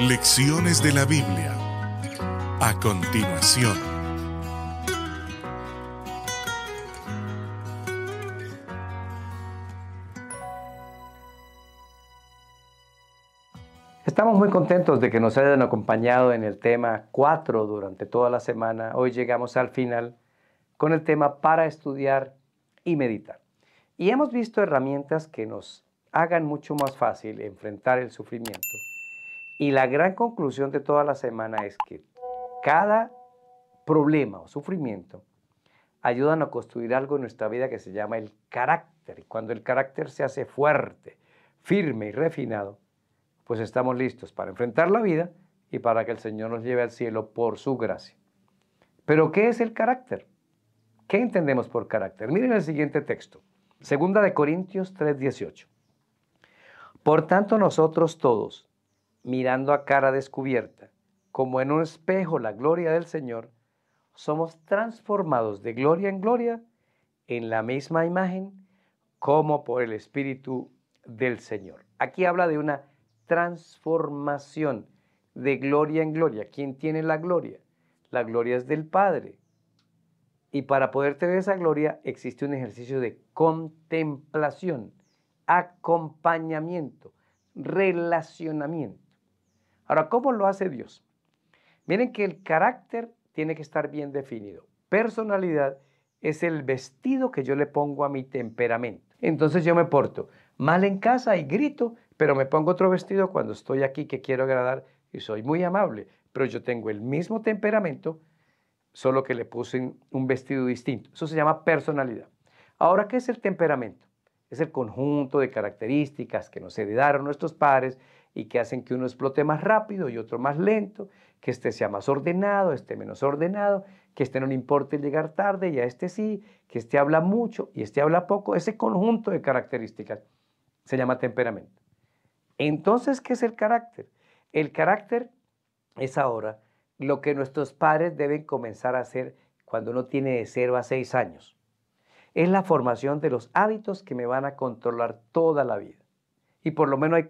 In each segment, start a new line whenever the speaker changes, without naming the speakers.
Lecciones de la Biblia. A continuación. Estamos muy contentos de que nos hayan acompañado en el tema 4 durante toda la semana. Hoy llegamos al final con el tema para estudiar y meditar. Y hemos visto herramientas que nos hagan mucho más fácil enfrentar el sufrimiento y la gran conclusión de toda la semana es que cada problema o sufrimiento ayudan a construir algo en nuestra vida que se llama el carácter. Y cuando el carácter se hace fuerte, firme y refinado, pues estamos listos para enfrentar la vida y para que el Señor nos lleve al cielo por su gracia. Pero ¿qué es el carácter? ¿Qué entendemos por carácter? Miren el siguiente texto, 2 de Corintios 3:18. Por tanto nosotros todos, mirando a cara descubierta, como en un espejo la gloria del Señor, somos transformados de gloria en gloria en la misma imagen como por el Espíritu del Señor. Aquí habla de una transformación de gloria en gloria. ¿Quién tiene la gloria? La gloria es del Padre. Y para poder tener esa gloria existe un ejercicio de contemplación, acompañamiento, relacionamiento. Ahora, ¿cómo lo hace Dios? Miren que el carácter tiene que estar bien definido. Personalidad es el vestido que yo le pongo a mi temperamento. Entonces yo me porto mal en casa y grito, pero me pongo otro vestido cuando estoy aquí que quiero agradar y soy muy amable, pero yo tengo el mismo temperamento, solo que le puse un vestido distinto. Eso se llama personalidad. Ahora, ¿qué es el temperamento? Es el conjunto de características que nos heredaron nuestros padres, y que hacen que uno explote más rápido y otro más lento, que este sea más ordenado, este menos ordenado, que este no le importe llegar tarde y a este sí, que este habla mucho y este habla poco. Ese conjunto de características se llama temperamento. Entonces, ¿qué es el carácter? El carácter es ahora lo que nuestros padres deben comenzar a hacer cuando uno tiene de 0 a 6 años. Es la formación de los hábitos que me van a controlar toda la vida y por lo menos hay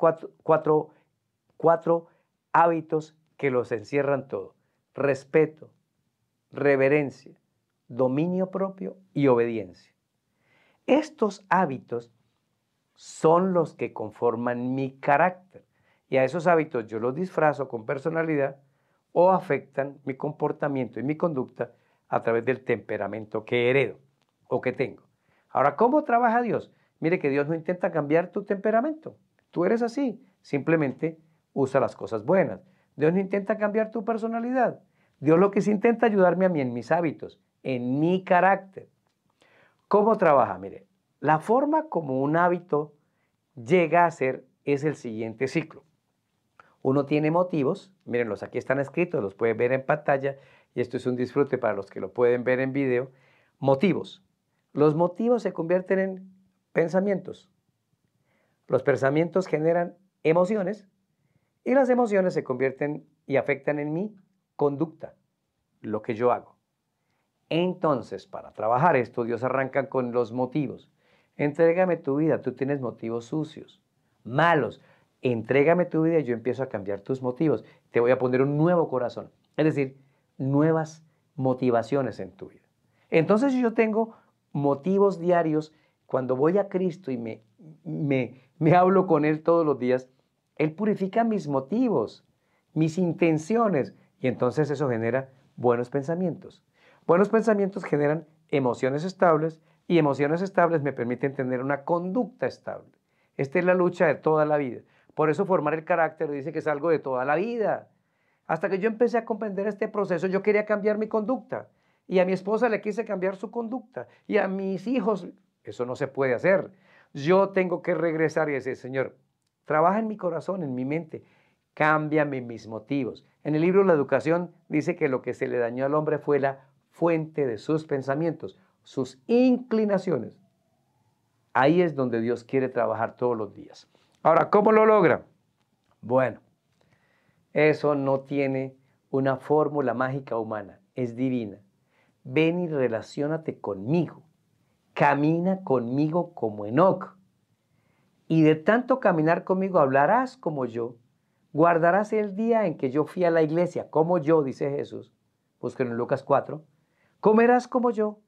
cuatro, hábitos que los encierran todo. Respeto, reverencia, dominio propio y obediencia. Estos hábitos son los que conforman mi carácter y a esos hábitos yo los disfrazo con personalidad o afectan mi comportamiento y mi conducta a través del temperamento que heredo o que tengo. Ahora, ¿cómo trabaja Dios? Mire que Dios no intenta cambiar tu temperamento. Tú eres así. Simplemente usa las cosas buenas. Dios no intenta cambiar tu personalidad. Dios lo que sí intenta ayudarme a mí en mis hábitos, en mi carácter. ¿Cómo trabaja? Mire, la forma como un hábito llega a ser es el siguiente ciclo. Uno tiene motivos, Miren, los aquí están escritos, los pueden ver en pantalla y esto es un disfrute para los que lo pueden ver en video. Motivos. Los motivos se convierten en pensamientos. Los pensamientos generan emociones y las emociones se convierten y afectan en mi conducta, lo que yo hago. Entonces, para trabajar esto, Dios arranca con los motivos. Entrégame tu vida, tú tienes motivos sucios, malos. Entrégame tu vida y yo empiezo a cambiar tus motivos. Te voy a poner un nuevo corazón, es decir, nuevas motivaciones en tu vida. Entonces yo tengo motivos diarios cuando voy a Cristo y me, me, hablo con Él todos los días, Él purifica mis motivos, mis intenciones, y entonces eso genera buenos pensamientos. Buenos pensamientos generan emociones estables y emociones estables me permiten tener una conducta estable. Esta es la lucha de toda la vida. Por eso formar el carácter dice que es algo de toda la vida. Hasta que yo empecé a comprender este proceso, yo quería cambiar mi conducta. Y a mi esposa le quise cambiar su conducta. Y a mis hijos eso no se puede hacer. Yo tengo que regresar y decir, Señor, trabaja en mi corazón, en mi mente, cámbiame mis motivos. En el libro La Educación dice que lo que se le dañó al hombre fue la fuente de sus pensamientos, sus inclinaciones. Ahí es donde Dios quiere trabajar todos los días. Ahora, ¿cómo lo logra? Bueno, eso no tiene una fórmula mágica humana, es divina. Ven y relacionate conmigo camina conmigo como Enoc. Y de tanto caminar conmigo hablarás como yo, guardarás el día en que yo fui a la iglesia, como yo, dice Jesús, búsquenlo en Lucas 4, comerás como yo,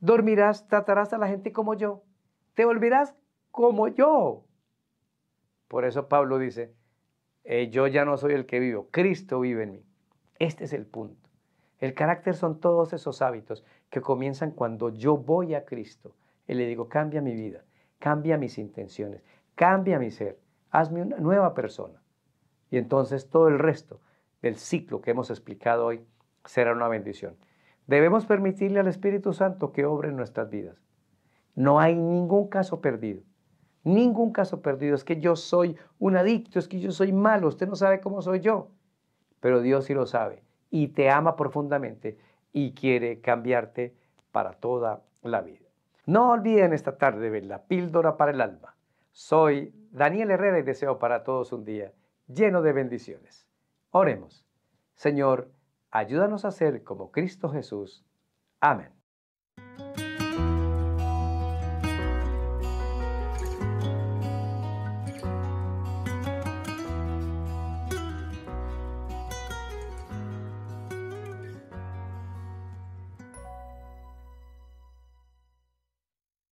dormirás, tratarás a la gente como yo, te volverás como yo. Por eso Pablo dice, eh, yo ya no soy el que vivo, Cristo vive en mí. Este es el punto. El carácter son todos esos hábitos que comienzan cuando yo voy a Cristo y le digo, cambia mi vida, cambia mis intenciones, cambia mi ser, hazme una nueva persona. Y entonces todo el resto del ciclo que hemos explicado hoy será una bendición. Debemos permitirle al Espíritu Santo que obre en nuestras vidas. No hay ningún caso perdido. Ningún caso perdido. Es que yo soy un adicto, es que yo soy malo, usted no sabe cómo soy yo. Pero Dios sí lo sabe y te ama profundamente y quiere cambiarte para toda la vida. No olviden esta tarde ver la píldora para el alma. Soy Daniel Herrera y deseo para todos un día lleno de bendiciones. Oremos. Señor, ayúdanos a ser como Cristo Jesús. Amén.